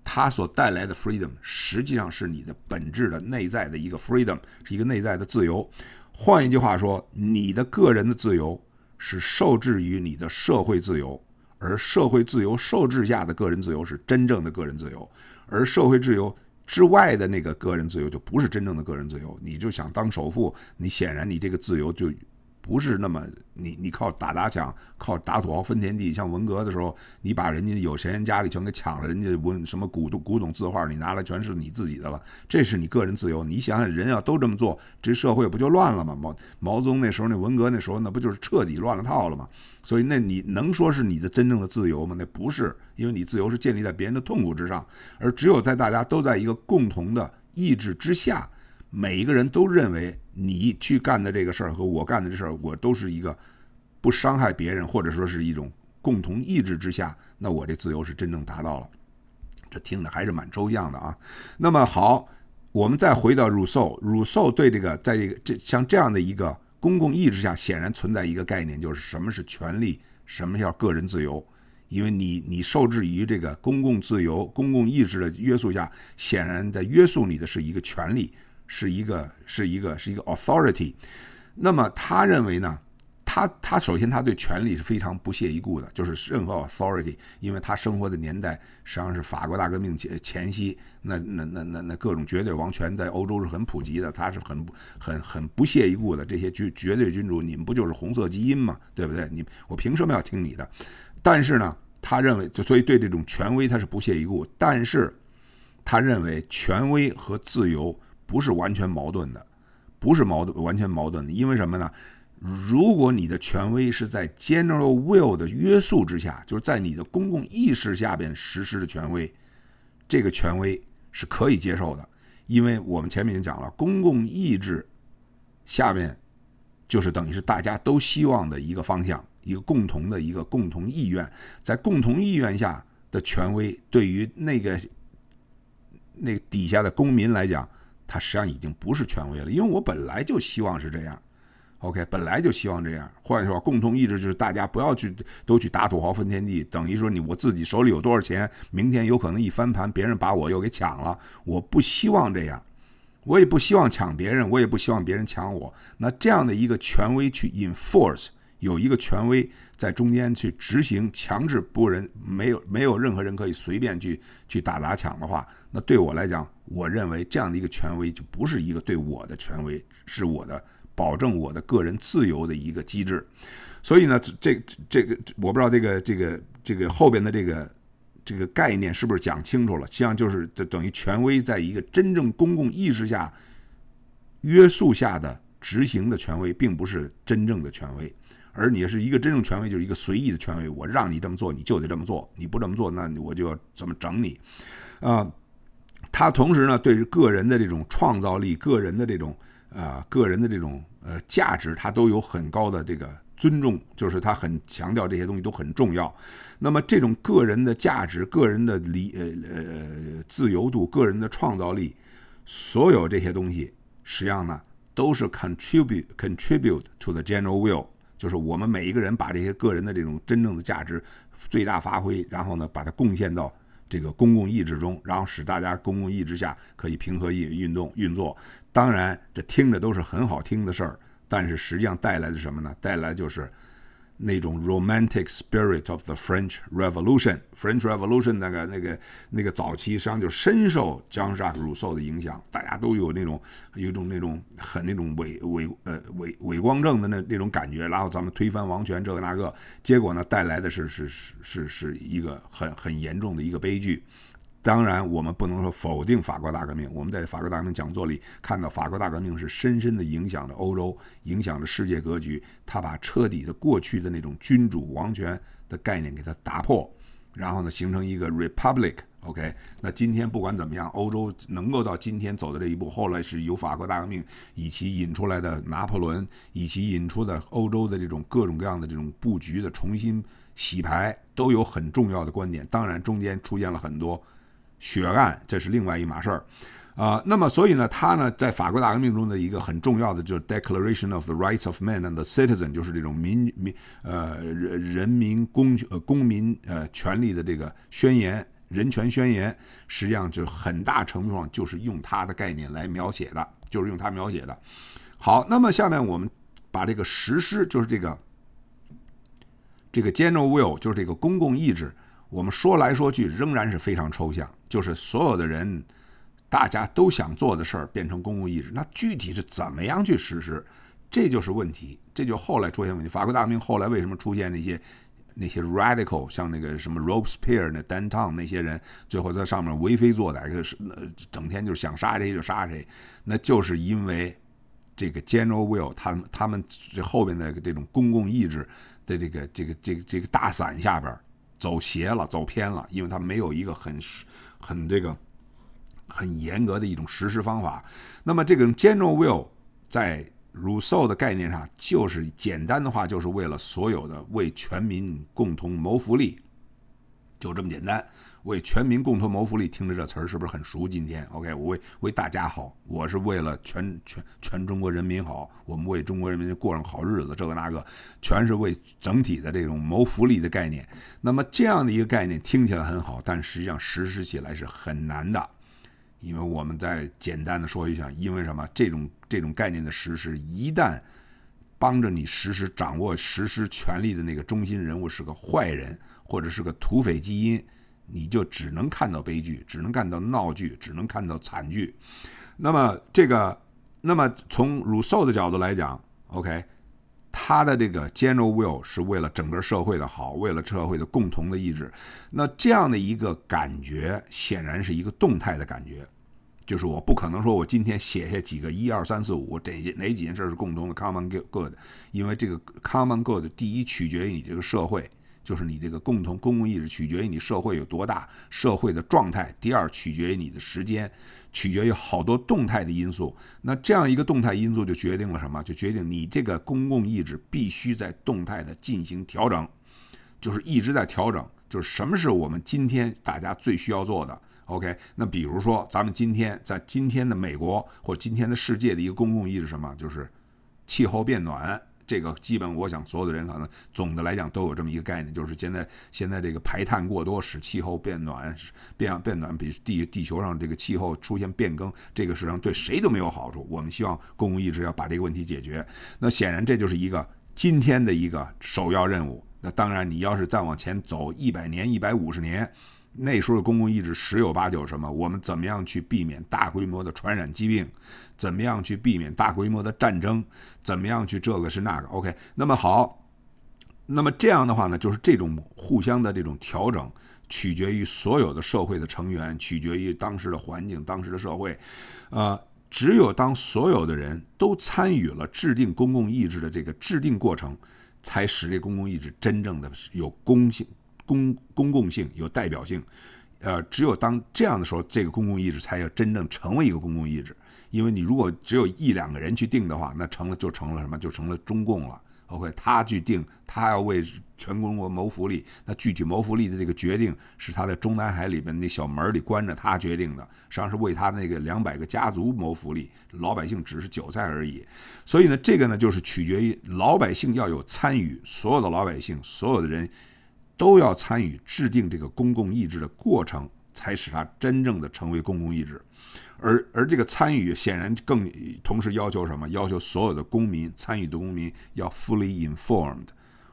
它所带来的 freedom 实际上是你的本质的内在的一个 freedom，是一个内在的自由。换一句话说，你的个人的自由是受制于你的社会自由，而社会自由受制下的个人自由是真正的个人自由，而社会自由之外的那个个人自由就不是真正的个人自由。你就想当首富，你显然你这个自由就。不是那么你你靠打砸抢，靠打土豪分田地，像文革的时候，你把人家有钱人家里全给抢了，人家文什么古古董字画你拿来全是你自己的了，这是你个人自由。你想想，人要都这么做，这社会不就乱了吗？毛毛泽东那时候那文革那时候那不就是彻底乱了套了吗？所以那你能说是你的真正的自由吗？那不是，因为你自由是建立在别人的痛苦之上，而只有在大家都在一个共同的意志之下。每一个人都认为你去干的这个事儿和我干的这事儿，我都是一个不伤害别人，或者说是一种共同意志之下，那我这自由是真正达到了。这听着还是蛮抽象的啊。那么好，我们再回到 Rousseau，Rousseau 对这个在这个这像这样的一个公共意志下，显然存在一个概念，就是什么是权利，什么叫个人自由。因为你你受制于这个公共自由、公共意志的约束下，显然在约束你的是一个权利。是一个是一个是一个 authority，那么他认为呢，他他首先他对权力是非常不屑一顾的，就是任何 authority，因为他生活的年代实际上是法国大革命前前夕，那那那那那各种绝对王权在欧洲是很普及的，他是很很很不屑一顾的这些绝绝对君主，你们不就是红色基因吗？对不对？你我凭什么要听你的？但是呢，他认为就所以对这种权威他是不屑一顾，但是他认为权威和自由。不是完全矛盾的，不是矛盾完全矛盾的，因为什么呢？如果你的权威是在 general will 的约束之下，就是在你的公共意识下边实施的权威，这个权威是可以接受的，因为我们前面已经讲了，公共意志下面就是等于是大家都希望的一个方向，一个共同的一个共同意愿，在共同意愿下的权威，对于那个那底下的公民来讲。它实际上已经不是权威了，因为我本来就希望是这样，OK，本来就希望这样。换句话说，共同意志就是大家不要去都去打土豪分田地，等于说你我自己手里有多少钱，明天有可能一翻盘，别人把我又给抢了。我不希望这样，我也不希望抢别人，我也不希望别人抢我。那这样的一个权威去 enforce。有一个权威在中间去执行，强制不人没有没有任何人可以随便去去打砸抢的话，那对我来讲，我认为这样的一个权威就不是一个对我的权威，是我的保证我的个人自由的一个机制。所以呢，这这这个我不知道这个这个这个后边的这个这个概念是不是讲清楚了？实际上就是这等于权威在一个真正公共意识下约束下的执行的权威，并不是真正的权威。而你是一个真正权威，就是一个随意的权威。我让你这么做，你就得这么做；你不这么做，那我就要怎么整你？啊！他同时呢，对于个人的这种创造力、个人的这种啊、个人的这种呃价值，他都有很高的这个尊重，就是他很强调这些东西都很重要。那么，这种个人的价值、个人的理呃呃自由度、个人的创造力，所有这些东西，实际上呢，都是 contribute contribute to the general will。就是我们每一个人把这些个人的这种真正的价值最大发挥，然后呢，把它贡献到这个公共意志中，然后使大家公共意志下可以平和运运动运作。当然，这听着都是很好听的事儿，但是实际上带来的什么呢？带来就是。那种 romantic spirit of the French Revolution, French Revolution 那个那个那个早期实际上就深受江山卢梭的影响，大家都有那种有一种那种很那种伟伟呃伟伟光正的那那种感觉，然后咱们推翻王权这个那个，结果呢带来的是是是是是一个很很严重的一个悲剧。当然，我们不能说否定法国大革命。我们在法国大革命讲座里看到，法国大革命是深深的影响着欧洲，影响着世界格局。他把彻底的过去的那种君主王权的概念给它打破，然后呢，形成一个 republic。OK，那今天不管怎么样，欧洲能够到今天走的这一步，后来是由法国大革命，以及引出来的拿破仑，以及引出的欧洲的这种各种各样的这种布局的重新洗牌，都有很重要的观点。当然，中间出现了很多。血案，这是另外一码事儿，啊，那么所以呢，他呢在法国大革命中的一个很重要的就是《Declaration of the Rights of Man and the Citizen》，就是这种民民呃人人民公呃公民呃权利的这个宣言，人权宣言，实际上就很大程度上就是用他的概念来描写的，就是用他描写的。好，那么下面我们把这个实施，就是这个这个 General Will，就是这个公共意志。我们说来说去仍然是非常抽象，就是所有的人，大家都想做的事儿变成公共意识，那具体是怎么样去实施，这就是问题，这就后来出现问题。法国大革命后来为什么出现那些那些 radical，像那个什么 Robespierre、那 Danton 那些人，最后在上面为非作歹，就是呃整天就是想杀谁就杀谁，那就是因为这个 general will，他他们这后边的这种公共意志的这个这个这个这个大伞下边。走邪了，走偏了，因为它没有一个很、很这个、很严格的一种实施方法。那么，这个 general will 在 Rousseau 的概念上，就是简单的话，就是为了所有的为全民共同谋福利，就这么简单。为全民共同谋福利，听着这词儿是不是很熟？今天，OK，我为为大家好，我是为了全全全中国人民好，我们为中国人民过上好日子，这个那个全是为整体的这种谋福利的概念。那么这样的一个概念听起来很好，但实际上实施起来是很难的。因为我们再简单的说一下，因为什么？这种这种概念的实施，一旦帮着你实施掌握实施权力的那个中心人物是个坏人，或者是个土匪基因。你就只能看到悲剧，只能看到闹剧，只能看到惨剧。那么这个，那么从 Rousseau 的角度来讲，OK，他的这个 general will 是为了整个社会的好，为了社会的共同的意志。那这样的一个感觉，显然是一个动态的感觉。就是我不可能说我今天写下几个一二三四五，些哪几件事儿是共同的 common good，因为这个 common good 第一取决于你这个社会。就是你这个共同公共意识取决于你社会有多大，社会的状态。第二，取决于你的时间，取决于好多动态的因素。那这样一个动态因素就决定了什么？就决定你这个公共意志必须在动态的进行调整，就是一直在调整。就是什么是我们今天大家最需要做的？OK，那比如说咱们今天在今天的美国或今天的世界的一个公共意识什么？就是气候变暖。这个基本，我想所有的人可能总的来讲都有这么一个概念，就是现在现在这个排碳过多使气候变暖变变暖，比地地球上这个气候出现变更，这个实际上对谁都没有好处。我们希望公共意志要把这个问题解决。那显然这就是一个今天的一个首要任务。那当然，你要是再往前走一百年、一百五十年，那时候的公共意志十有八九什么？我们怎么样去避免大规模的传染疾病？怎么样去避免大规模的战争？怎么样去这个是那个？OK，那么好，那么这样的话呢，就是这种互相的这种调整，取决于所有的社会的成员，取决于当时的环境、当时的社会。呃，只有当所有的人都参与了制定公共意志的这个制定过程，才使这公共意志真正的有公性、公公共性、有代表性。呃，只有当这样的时候，这个公共意志才要真正成为一个公共意志。因为你如果只有一两个人去定的话，那成了就成了什么？就成了中共了。OK，他去定，他要为全中国谋福利，那具体谋福利的这个决定是他在中南海里边那小门里关着他决定的，实际上是为他那个两百个家族谋福利，老百姓只是韭菜而已。所以呢，这个呢就是取决于老百姓要有参与，所有的老百姓，所有的人。都要参与制定这个公共意志的过程，才使它真正的成为公共意志。而而这个参与显然更同时要求什么？要求所有的公民参与的公民要 fully informed。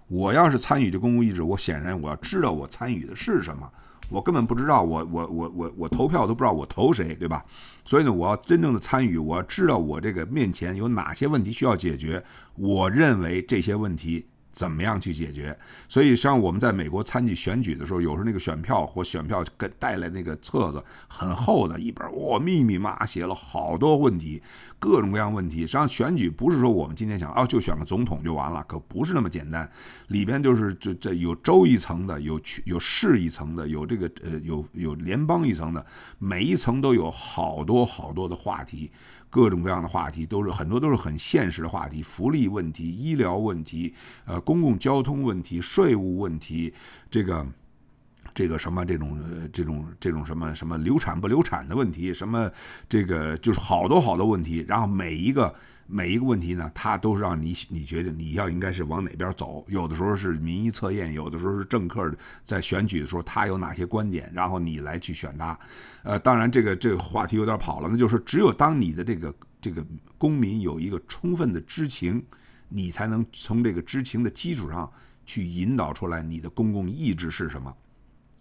我要是参与这公共意志，我显然我要知道我参与的是什么。我根本不知道我我我我我投票都不知道我投谁，对吧？所以呢，我要真正的参与，我要知道我这个面前有哪些问题需要解决。我认为这些问题。怎么样去解决？所以，实际上我们在美国参与选举的时候，有时候那个选票或选票给带来那个册子很厚的一本，哇，密密麻写了好多问题，各种各样问题。实际上，选举不是说我们今天想啊就选个总统就完了，可不是那么简单。里边就是这这有州一层的，有区有市一层的，有这个呃有有联邦一层的，每一层都有好多好多的话题。各种各样的话题都是很多都是很现实的话题，福利问题、医疗问题、呃公共交通问题、税务问题，这个这个什么这种这种这种什么什么流产不流产的问题，什么这个就是好多好多问题，然后每一个。每一个问题呢，他都是让你你觉得你要应该是往哪边走。有的时候是民意测验，有的时候是政客在选举的时候他有哪些观点，然后你来去选他。呃，当然这个这个话题有点跑了，那就是只有当你的这个这个公民有一个充分的知情，你才能从这个知情的基础上去引导出来你的公共意志是什么。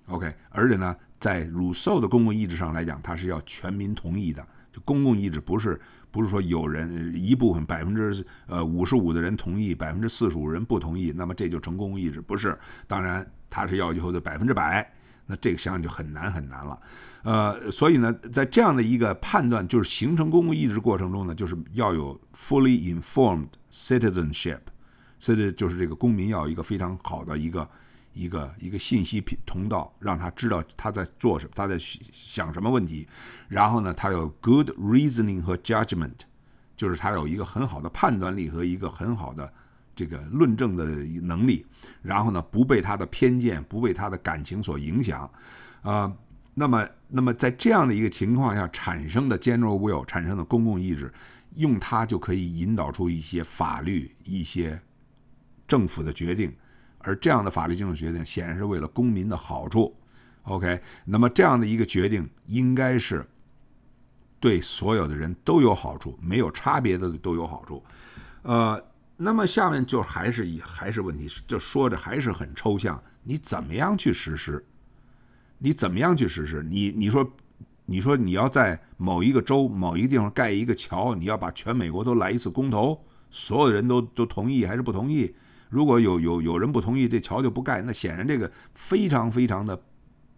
OK，而且呢，在鲁 o 的公共意志上来讲，它是要全民同意的，就公共意志不是。不是说有人一部分百分之呃五十五的人同意，百分之四十五人不同意，那么这就成功共意志不是。当然他是要求的百分之百，那这个想想就很难很难了。呃，所以呢，在这样的一个判断就是形成公共意志过程中呢，就是要有 fully informed citizenship，c i i t z e n 就是这个公民要一个非常好的一个。一个一个信息通道，让他知道他在做什么，他在想什么问题。然后呢，他有 good reasoning 和 judgment，就是他有一个很好的判断力和一个很好的这个论证的能力。然后呢，不被他的偏见、不被他的感情所影响。啊，那么那么在这样的一个情况下产生的 general will，产生的公共意志，用它就可以引导出一些法律、一些政府的决定。而这样的法律竞争决定显然是为了公民的好处，OK。那么这样的一个决定应该是对所有的人都有好处，没有差别的都有好处。呃，那么下面就还是一还是问题，就说着还是很抽象。你怎么样去实施？你怎么样去实施？你你说你说你要在某一个州某一个地方盖一个桥，你要把全美国都来一次公投，所有的人都都同意还是不同意？如果有有有人不同意，这桥就不盖。那显然这个非常非常的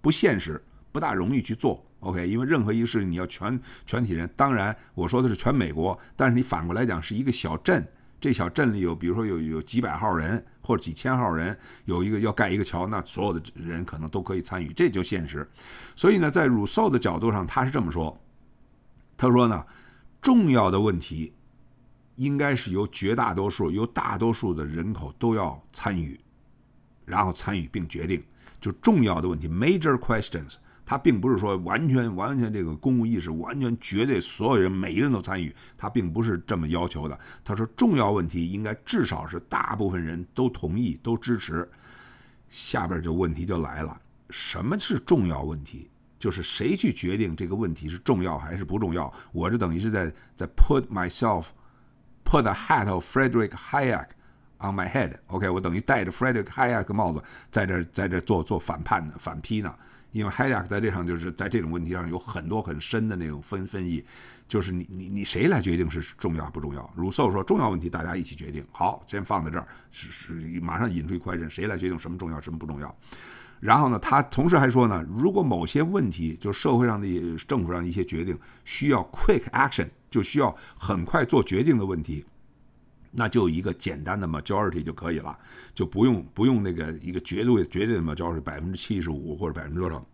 不现实，不大容易去做。OK，因为任何一个事情，你要全全体人，当然我说的是全美国。但是你反过来讲，是一个小镇，这小镇里有，比如说有有几百号人或者几千号人，有一个要盖一个桥，那所有的人可能都可以参与，这就现实。所以呢，在鲁秀的角度上，他是这么说，他说呢，重要的问题。应该是由绝大多数、由大多数的人口都要参与，然后参与并决定就重要的问题 （major questions）。他并不是说完全、完全这个公共意识、完全绝对所有人、每一个人都参与，他并不是这么要求的。他说重要问题应该至少是大部分人都同意、都支持。下边就问题就来了：什么是重要问题？就是谁去决定这个问题是重要还是不重要？我这等于是在在 put myself。Put a hat of Frederick Hayek on my head. OK，我等于戴着 Frederick Hayek 帽子在这在这做做反叛呢、反批呢。因为 Hayek 在这上就是在这种问题上有很多很深的那种分分异，就是你你你谁来决定是重要不重要 r u s s e 说重要问题大家一起决定。好，先放在这儿，是是马上引出一块人，谁来决定什么重要什么不重要？然后呢，他同时还说呢，如果某些问题，就社会上的、政府上一些决定需要 quick action，就需要很快做决定的问题，那就一个简单的 majority 就可以了，就不用不用那个一个绝对绝对的 majority 百分之七十五或者百分之多少，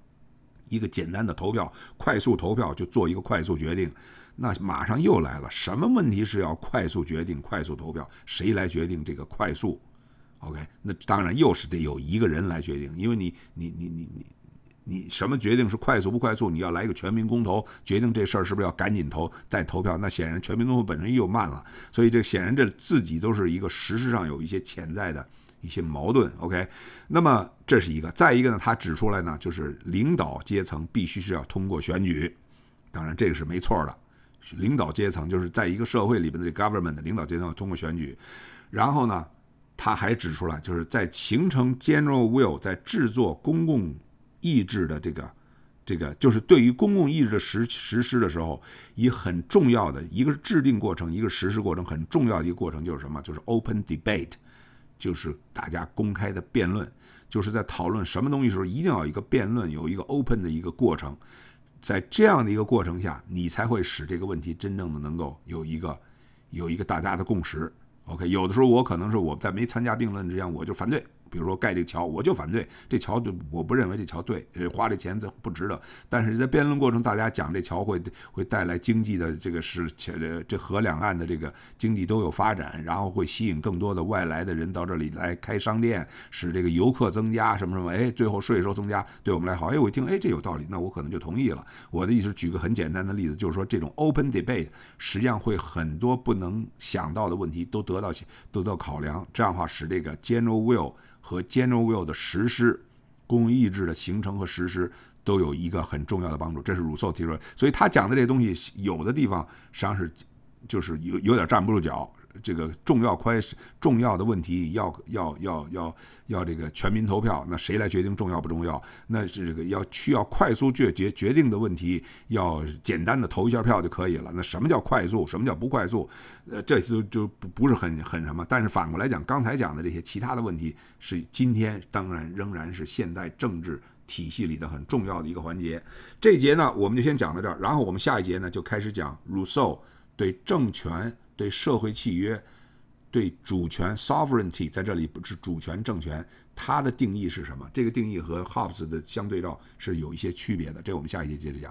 一个简单的投票，快速投票就做一个快速决定，那马上又来了，什么问题是要快速决定、快速投票？谁来决定这个快速？OK，那当然又是得有一个人来决定，因为你你你你你你什么决定是快速不快速？你要来一个全民公投决定这事儿是不是要赶紧投再投票？那显然全民公投本身又慢了，所以这显然这自己都是一个实施上有一些潜在的一些矛盾。OK，那么这是一个，再一个呢，他指出来呢，就是领导阶层必须是要通过选举，当然这个是没错的，领导阶层就是在一个社会里边的 government 的领导阶层要通过选举，然后呢。他还指出了，就是在形成 general will，在制作公共意志的这个、这个，就是对于公共意志的实实施的时候，以很重要的一个，制定过程，一个实施过程，很重要的一个过程就是什么？就是 open debate，就是大家公开的辩论，就是在讨论什么东西时候，一定要有一个辩论，有一个 open 的一个过程，在这样的一个过程下，你才会使这个问题真正的能够有一个、有一个大家的共识。OK，有的时候我可能是我在没参加辩论之前，我就反对。比如说盖这个桥，我就反对，这桥就我不认为这桥对，呃，花这钱这不值得。但是在辩论过程，大家讲这桥会会带来经济的这个是且这河两岸的这个经济都有发展，然后会吸引更多的外来的人到这里来开商店，使这个游客增加什么什么，哎，最后税收增加对我们来好。哎，我一听，哎，这有道理，那我可能就同意了。我的意思，举个很简单的例子，就是说这种 open debate 实际上会很多不能想到的问题都得到得到考量，这样的话使这个 general will。和 General Will 的实施、公意制的形成和实施都有一个很重要的帮助，这是鲁肃提出来，所以他讲的这东西，有的地方实际上是就是有有点站不住脚。这个重要快重要的问题要要要要要这个全民投票，那谁来决定重要不重要？那是这个要需要快速决决决定的问题，要简单的投一下票就可以了。那什么叫快速？什么叫不快速？呃，这就就不不是很很什么。但是反过来讲，刚才讲的这些其他的问题，是今天当然仍然是现代政治体系里的很重要的一个环节。这节呢，我们就先讲到这儿，然后我们下一节呢就开始讲 Rousseau 对政权。对社会契约，对主权 （sovereignty） 在这里不是主权政权，它的定义是什么？这个定义和 Hobbes 的相对照是有一些区别的。这我们下一节接着讲。